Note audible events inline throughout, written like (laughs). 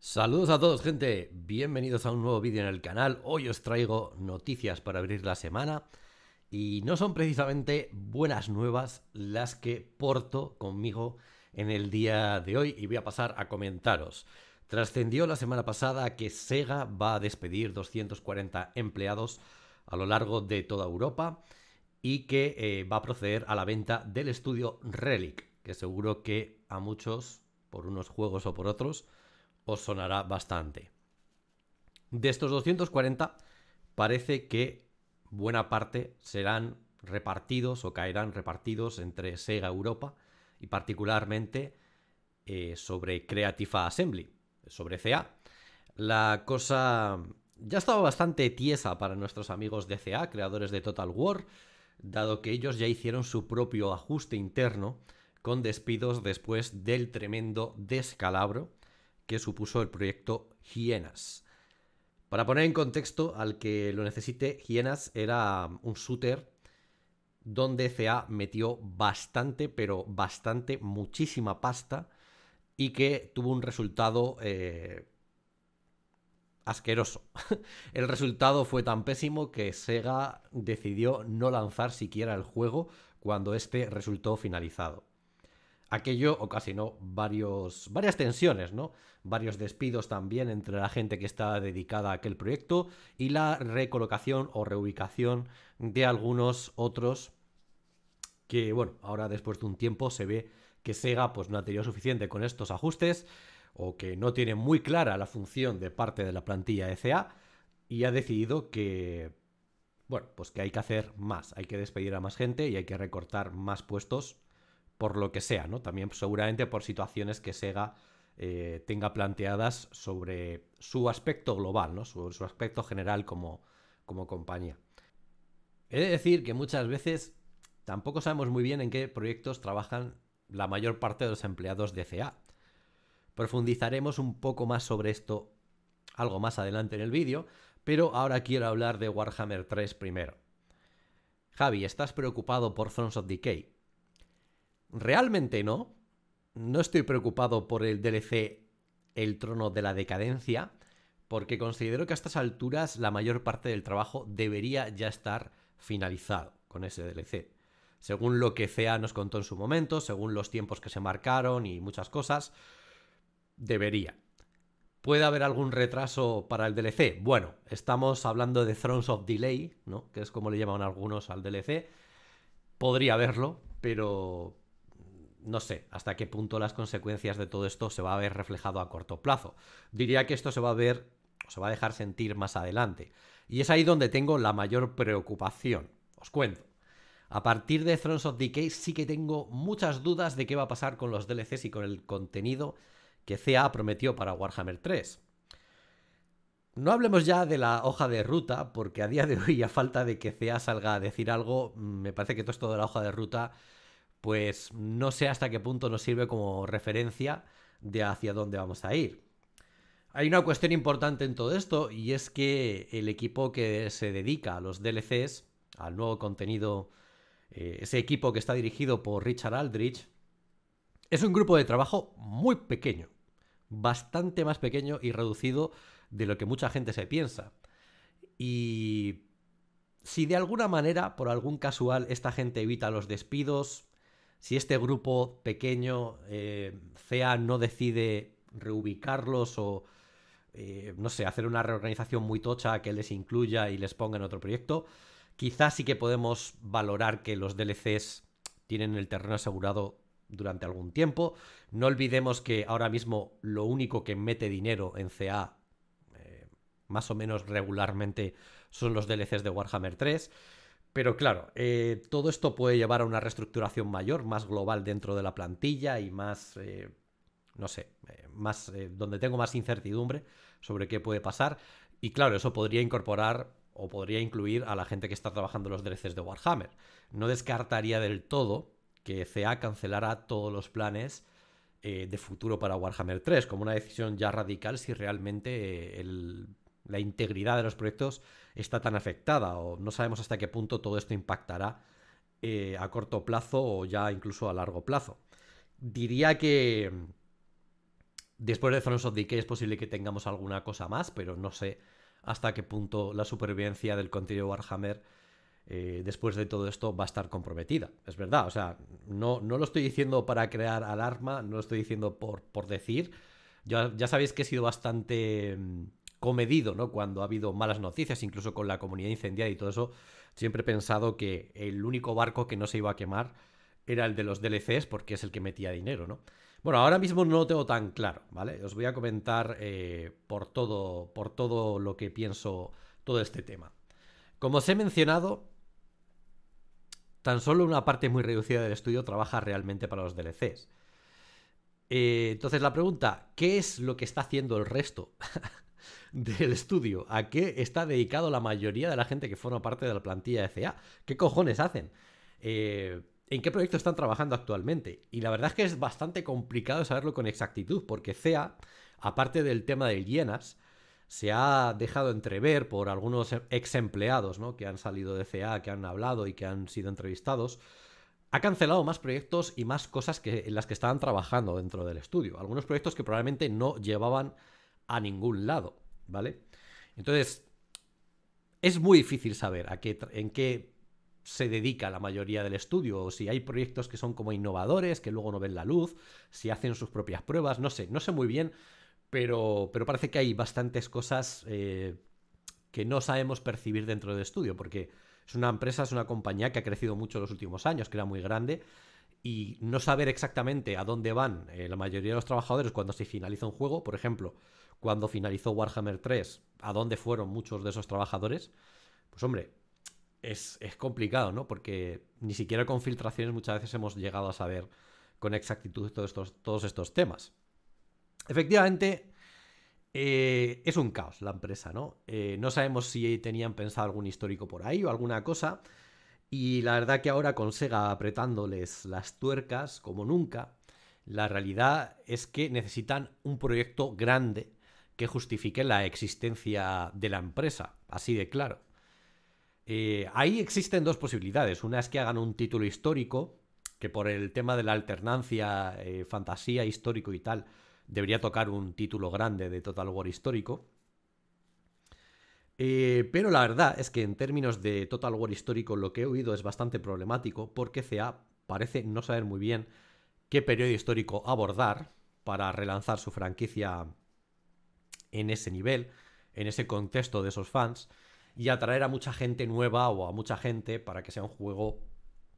Saludos a todos gente, bienvenidos a un nuevo vídeo en el canal. Hoy os traigo noticias para abrir la semana y no son precisamente buenas nuevas las que porto conmigo en el día de hoy y voy a pasar a comentaros. Trascendió la semana pasada que Sega va a despedir 240 empleados a lo largo de toda Europa y que eh, va a proceder a la venta del estudio Relic, que seguro que a muchos, por unos juegos o por otros, os sonará bastante. De estos 240, parece que buena parte serán repartidos o caerán repartidos entre Sega Europa y particularmente eh, sobre Creative Assembly, sobre CA. La cosa ya estaba bastante tiesa para nuestros amigos de CA, creadores de Total War, dado que ellos ya hicieron su propio ajuste interno con despidos después del tremendo descalabro que supuso el proyecto Hienas. Para poner en contexto al que lo necesite, Hienas era um, un shooter donde CA metió bastante, pero bastante, muchísima pasta y que tuvo un resultado eh, asqueroso. (laughs) el resultado fue tan pésimo que Sega decidió no lanzar siquiera el juego cuando este resultó finalizado. Aquello ocasionó varios, varias tensiones, ¿no? Varios despidos también entre la gente que está dedicada a aquel proyecto y la recolocación o reubicación de algunos otros que, bueno, ahora después de un tiempo se ve que Sega pues, no ha tenido suficiente con estos ajustes o que no tiene muy clara la función de parte de la plantilla ECA y ha decidido que, bueno, pues que hay que hacer más, hay que despedir a más gente y hay que recortar más puestos por lo que sea, ¿no? También seguramente por situaciones que Sega eh, tenga planteadas sobre su aspecto global, ¿no? Su, su aspecto general como, como compañía. He de decir que muchas veces tampoco sabemos muy bien en qué proyectos trabajan la mayor parte de los empleados de CA. Profundizaremos un poco más sobre esto algo más adelante en el vídeo, pero ahora quiero hablar de Warhammer 3 primero. Javi, ¿estás preocupado por Thrones of Decay? Realmente no. No estoy preocupado por el DLC El trono de la decadencia, porque considero que a estas alturas la mayor parte del trabajo debería ya estar finalizado con ese DLC. Según lo que CEA nos contó en su momento, según los tiempos que se marcaron y muchas cosas, debería. ¿Puede haber algún retraso para el DLC? Bueno, estamos hablando de Thrones of Delay, ¿no? Que es como le llaman algunos al DLC. Podría haberlo, pero, no sé hasta qué punto las consecuencias de todo esto se va a ver reflejado a corto plazo. Diría que esto se va a ver o se va a dejar sentir más adelante. Y es ahí donde tengo la mayor preocupación. Os cuento. A partir de Thrones of Decay sí que tengo muchas dudas de qué va a pasar con los DLCs y con el contenido que CA prometió para Warhammer 3. No hablemos ya de la hoja de ruta, porque a día de hoy, a falta de que CA salga a decir algo, me parece que todo esto de la hoja de ruta pues no sé hasta qué punto nos sirve como referencia de hacia dónde vamos a ir. Hay una cuestión importante en todo esto y es que el equipo que se dedica a los DLCs, al nuevo contenido, eh, ese equipo que está dirigido por Richard Aldrich, es un grupo de trabajo muy pequeño, bastante más pequeño y reducido de lo que mucha gente se piensa. Y si de alguna manera, por algún casual, esta gente evita los despidos, si este grupo pequeño, eh, CA, no decide reubicarlos o, eh, no sé, hacer una reorganización muy tocha que les incluya y les ponga en otro proyecto, quizás sí que podemos valorar que los DLCs tienen el terreno asegurado durante algún tiempo. No olvidemos que ahora mismo lo único que mete dinero en CA eh, más o menos regularmente son los DLCs de Warhammer 3 pero claro, eh, todo esto puede llevar a una reestructuración mayor, más global dentro de la plantilla y más, eh, no sé, eh, más donde tengo más incertidumbre sobre qué puede pasar. Y claro, eso podría incorporar o podría incluir a la gente que está trabajando los dereces de Warhammer. No descartaría del todo que CA cancelara todos los planes de futuro para Warhammer 3, como una decisión ya radical si realmente el la integridad de los proyectos está tan afectada o no sabemos hasta qué punto todo esto impactará eh, a corto plazo o ya incluso a largo plazo. Diría que mm, después de Thrones of Decay es posible que tengamos alguna cosa más, pero no sé hasta qué punto la supervivencia del contenido Warhammer eh, después de todo esto va a estar comprometida. Es verdad, o sea, no, no lo estoy diciendo para crear alarma, no lo estoy diciendo por, por decir. ya sabéis que he sido bastante... Mm, comedido, ¿no? Cuando ha habido malas noticias, incluso con la comunidad incendiada y todo eso, siempre he pensado que el único barco que no se iba a quemar era el de los DLCs porque es el que metía dinero, ¿no? Bueno, ahora mismo no lo tengo tan claro, ¿vale? Os voy a comentar eh, por, todo, por todo lo que pienso todo este tema. Como os he mencionado, tan solo una parte muy reducida del estudio trabaja realmente para los DLCs. Eh, entonces la pregunta, ¿qué es lo que está haciendo el resto? (laughs) del estudio, a qué está dedicado la mayoría de la gente que forma parte de la plantilla de CA, qué cojones hacen, eh, en qué proyecto están trabajando actualmente. Y la verdad es que es bastante complicado saberlo con exactitud, porque CA, aparte del tema de llenas se ha dejado entrever por algunos ex empleados ¿no? que han salido de CA, que han hablado y que han sido entrevistados, ha cancelado más proyectos y más cosas que, en las que estaban trabajando dentro del estudio. Algunos proyectos que probablemente no llevaban a ningún lado, ¿vale? Entonces, es muy difícil saber en qué se dedica la mayoría del estudio, o si hay proyectos que son como innovadores, que luego no ven la luz, si hacen sus propias pruebas, no sé, no sé muy bien, pero, pero parece que hay bastantes cosas eh, que no sabemos percibir dentro del estudio, porque es una empresa, es una compañía que ha crecido mucho en los últimos años, que era muy grande, y no saber exactamente a dónde van eh, la mayoría de los trabajadores cuando se finaliza un juego, por ejemplo, cuando finalizó Warhammer 3, a dónde fueron muchos de esos trabajadores, pues hombre, es, complicado, ¿no? Porque ni siquiera con filtraciones muchas veces hemos llegado a saber con exactitud todos estos, todos estos temas. Efectivamente, eh, es un caos la empresa, ¿no? Eh, no sabemos si tenían pensado algún histórico por ahí o alguna cosa. Y la verdad que ahora con Sega apretándoles las tuercas como nunca, la realidad es que necesitan un proyecto grande que justifique la existencia de la empresa, así de claro. Eh, ahí existen dos posibilidades. Una es que hagan un título histórico, que por el tema de la alternancia, eh, fantasía, histórico y tal, debería tocar un título grande de Total War histórico. Eh, pero la verdad es que en términos de Total War histórico lo que he oído es bastante problemático porque CA parece no saber muy bien qué periodo histórico abordar para relanzar su franquicia en ese nivel, en ese contexto de esos fans, y atraer a mucha gente nueva o a mucha gente para que sea un juego,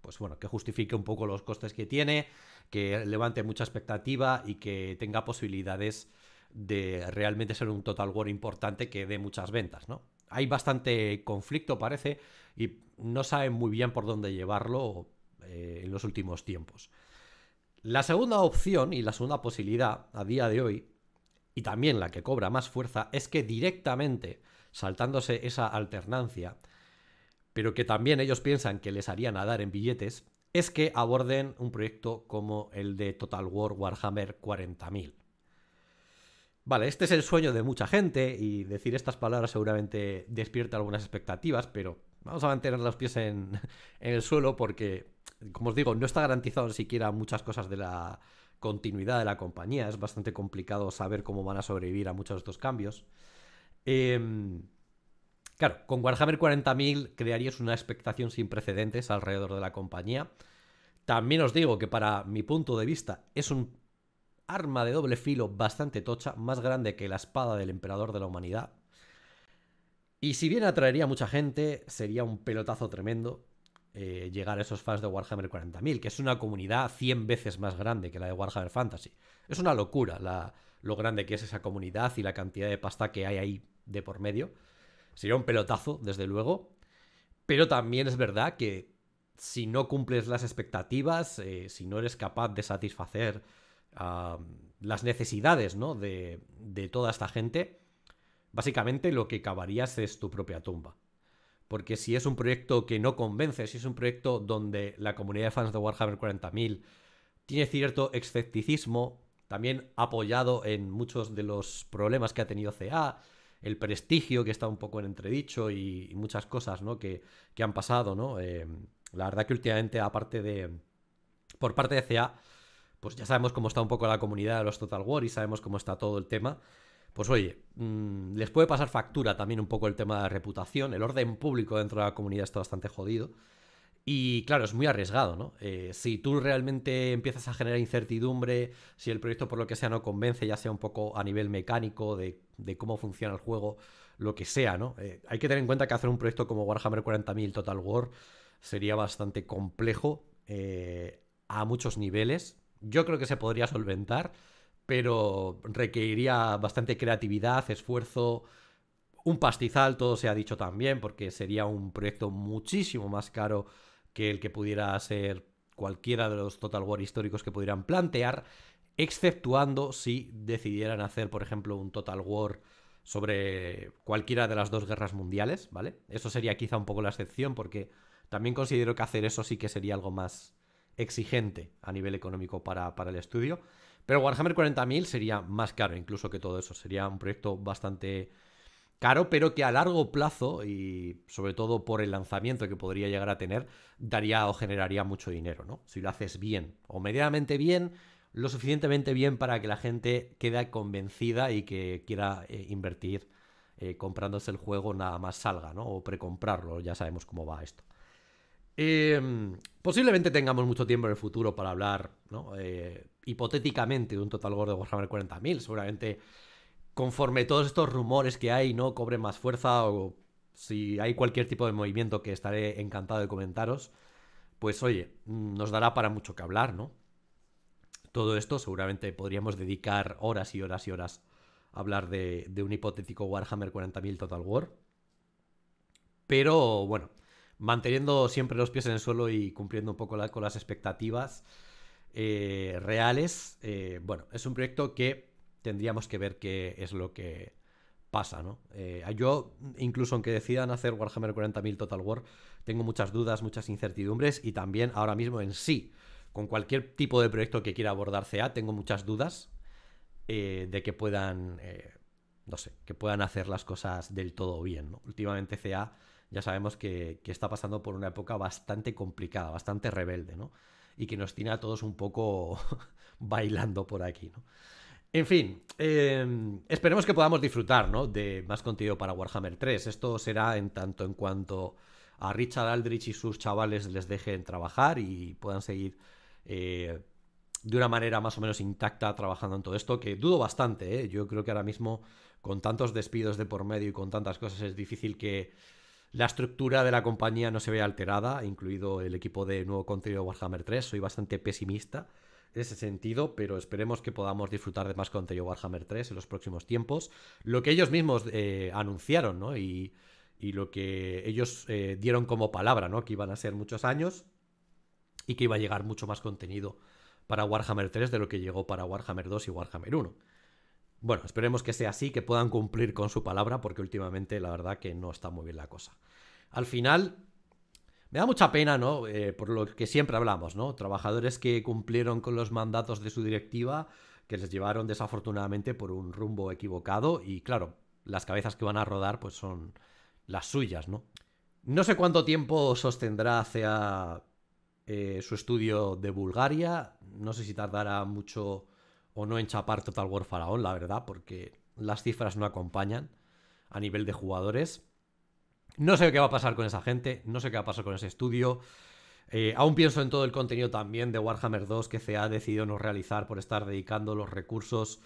pues bueno, que justifique un poco los costes que tiene, que levante mucha expectativa y que tenga posibilidades de realmente ser un Total War importante que dé muchas ventas, ¿no? Hay bastante conflicto, parece, y no saben muy bien por dónde llevarlo eh, en los últimos tiempos. La segunda opción y la segunda posibilidad a día de hoy y también la que cobra más fuerza es que directamente, saltándose esa alternancia, pero que también ellos piensan que les haría nadar en billetes, es que aborden un proyecto como el de Total War Warhammer 40.000. Vale, este es el sueño de mucha gente y decir estas palabras seguramente despierta algunas expectativas, pero vamos a mantener los pies en, (laughs) en el suelo porque, como os digo, no está garantizado ni siquiera muchas cosas de la, continuidad de la compañía. Es bastante complicado saber cómo van a sobrevivir a muchos de estos cambios. Em, claro, con Warhammer 40.000 crearías una expectación sin precedentes alrededor de la compañía. También os digo que para mi punto de vista es un arma de doble filo bastante tocha, más grande que la espada del emperador de la humanidad. Y si bien atraería a mucha gente, sería un pelotazo tremendo. Eh, llegar a esos fans de Warhammer 40.000, que es una comunidad 100 veces más grande que la de Warhammer Fantasy. Es una locura la, lo grande que es esa comunidad y la cantidad de pasta que hay ahí de por medio. Sería un pelotazo, desde luego. Pero también es verdad que si no cumples las expectativas, eh, si no eres capaz de satisfacer las necesidades de, de toda esta gente, básicamente lo que cavarías es tu propia tumba porque si es un proyecto que no convence, si es un proyecto donde la comunidad de fans de Warhammer 40.000 tiene cierto escepticismo, también apoyado en muchos de los problemas que ha tenido CA, el prestigio que está un poco en entredicho y, muchas cosas ¿no? que, han pasado, ¿no? Eh, la verdad que últimamente, aparte de. Por parte de CA, pues ya sabemos cómo está un poco la comunidad de los Total War y sabemos cómo está todo el tema pues oye, mm, les puede pasar factura también un poco el tema de la reputación, el orden público dentro de la comunidad está bastante jodido. Y claro, es muy arriesgado, ¿no? Eh, si tú realmente empiezas a generar incertidumbre, si el proyecto por lo que sea no convence, ya sea un poco a nivel mecánico, de, cómo funciona el juego, lo que sea, ¿no? Eh, hay que tener en cuenta que hacer un proyecto como Warhammer 40.000 Total War sería bastante complejo eh, a muchos niveles. Yo creo que se podría solventar, pero requeriría bastante creatividad, esfuerzo, un pastizal, todo se ha dicho también, porque sería un proyecto muchísimo más caro que el que pudiera ser cualquiera de los Total War históricos que pudieran plantear, exceptuando si decidieran hacer, por ejemplo, un Total War sobre cualquiera de las dos guerras mundiales, ¿vale? Eso sería quizá un poco la excepción, porque también considero que hacer eso sí que sería algo más exigente a nivel económico para, para el estudio. Pero Warhammer 40.000 sería más caro incluso que todo eso. Sería un proyecto bastante caro, pero que a largo plazo y sobre todo por el lanzamiento que podría llegar a tener, daría o generaría mucho dinero, ¿no? Si lo haces bien o medianamente bien, lo suficientemente bien para que la gente quede convencida y que quiera eh, invertir eh, comprándose el juego nada más salga, ¿no? O precomprarlo, ya sabemos cómo va esto. Eh, Posiblemente tengamos mucho tiempo en el futuro para hablar, ¿no? Eh, hipotéticamente, de un total War de Warhammer 40.000. Seguramente, conforme todos estos rumores que hay, ¿no? Cobren más fuerza o si hay cualquier tipo de movimiento que estaré encantado de comentaros, pues oye, nos dará para mucho que hablar, ¿no? Todo esto seguramente podríamos dedicar horas y horas y horas a hablar de, de un hipotético Warhammer 40.000 Total War. Pero bueno, manteniendo siempre los pies en el suelo y cumpliendo un poco con las expectativas eh, reales. Eh, bueno, es un proyecto que tendríamos que ver qué es lo que pasa, ¿no? Eh, yo, incluso aunque decidan hacer Warhammer 40.000 Total War, tengo muchas dudas, muchas incertidumbres y también ahora mismo en sí, con cualquier tipo de proyecto que quiera abordar CA, tengo muchas dudas de que puedan, no sé, que puedan hacer las cosas del todo bien, ¿no? Últimamente CA ya sabemos que, está pasando por una época bastante complicada, bastante rebelde, ¿no? Y que nos tiene a todos un poco (laughs) bailando por aquí, ¿no? En fin, em, esperemos que podamos disfrutar ¿no? de más contenido para Warhammer 3. Esto será en tanto en cuanto a Richard Aldrich y sus chavales les dejen trabajar y puedan seguir eh, de una manera más o menos intacta trabajando en todo esto, que dudo bastante. ¿eh? Yo creo que ahora mismo, con tantos despidos de por medio y con tantas cosas, es difícil que la estructura de la compañía no se ve alterada, incluido el equipo de nuevo contenido de Warhammer 3. Soy bastante pesimista en ese sentido, pero esperemos que podamos disfrutar de más contenido Warhammer 3 en los próximos tiempos. Lo que ellos mismos eh, anunciaron, ¿no? Y, lo que ellos eh, dieron como palabra, ¿no? Que iban a ser muchos años y que iba a llegar mucho más contenido para Warhammer 3 de lo que llegó para Warhammer 2 y Warhammer 1. Bueno, esperemos que sea así, que puedan cumplir con su palabra, porque últimamente la verdad que no está muy bien la cosa. Al final, me da mucha pena, ¿no? Eh, por lo que siempre hablamos, ¿no? Trabajadores que cumplieron con los mandatos de su directiva, que les llevaron desafortunadamente por un rumbo equivocado y claro, las cabezas que van a rodar pues son las suyas, ¿no? No sé cuánto tiempo sostendrá hacia eh, su estudio de Bulgaria, no sé si tardará mucho o no enchapar Total War Faraón, la verdad, porque las cifras no acompañan a nivel de jugadores. No sé qué va a pasar con esa gente, no sé qué va a pasar con ese estudio. Eh, aún pienso en todo el contenido también de Warhammer 2 que se ha decidido no realizar por estar dedicando los recursos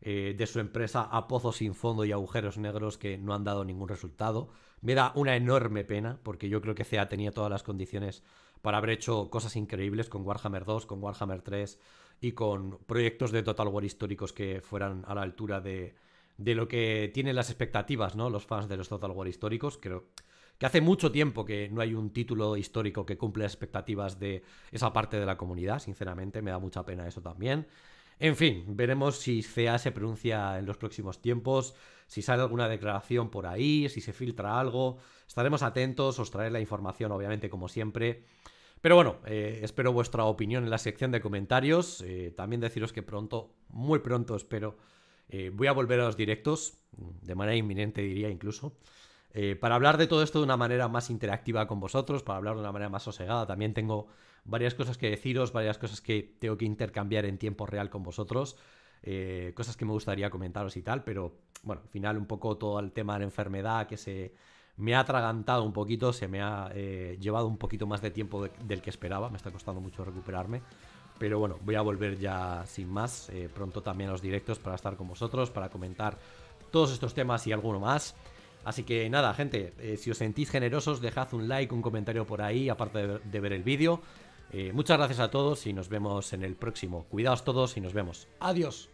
eh, de su empresa a pozos sin fondo y agujeros negros que no han dado ningún resultado. Me da una enorme pena porque yo creo que CEA tenía todas las condiciones para haber hecho cosas increíbles con Warhammer 2, con Warhammer 3, y con proyectos de Total War históricos que fueran a la altura de, lo que tienen las expectativas, ¿no? Los fans de los Total War históricos, creo que hace mucho tiempo que no hay un título histórico que cumple las expectativas de esa parte de la comunidad, sinceramente, me da mucha pena eso también. En fin, veremos si CA se pronuncia en los próximos tiempos, si sale alguna declaración por ahí, si se filtra algo. Estaremos atentos, os traeré la información, obviamente, como siempre. Pero bueno, eh, espero vuestra opinión en la sección de comentarios. Eh, también deciros que pronto, muy pronto espero, eh, voy a volver a los directos, de manera inminente diría incluso, para hablar de todo esto de una manera más interactiva con vosotros, para hablar de una manera más sosegada. También tengo varias cosas que deciros, varias cosas que tengo que intercambiar en tiempo real con vosotros. cosas que me gustaría comentaros y tal, pero bueno, al final un poco todo el tema de la enfermedad que se, me ha atragantado un poquito, se me ha eh, llevado un poquito más de tiempo del que esperaba, me está costando mucho recuperarme. Pero bueno, voy a volver ya sin más, eh, pronto también a los directos para estar con vosotros, para comentar todos estos temas y alguno más. Así que nada, gente, eh, si os sentís generosos, dejad un like, un comentario por ahí, aparte de, de ver el vídeo. muchas gracias a todos y nos vemos en el próximo. Cuidaos todos y nos vemos. Adiós.